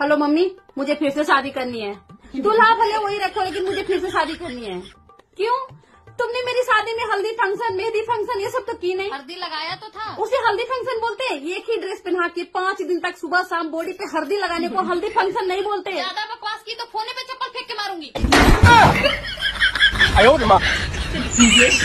hello mummy मुझे फिर से शादी करनी है दूल्हा तो भले वही रखो लेकिन मुझे फिर से शादी करनी है क्यों तुमने मेरी शादी में हल्दी फंक्शन मेहंदी फंक्शन ये सब तो की नहीं हल्दी लगाया तो था उसे हल्दी फंक्शन बोलते हैं एक ही ड्रेस पहना के पाँच दिन तक सुबह शाम बॉडी पे हल्दी लगाने को हल्दी फंक्शन नहीं बोलते ज्यादा बकवास की तो फोने पे चप्पल फेंक के मारूंगी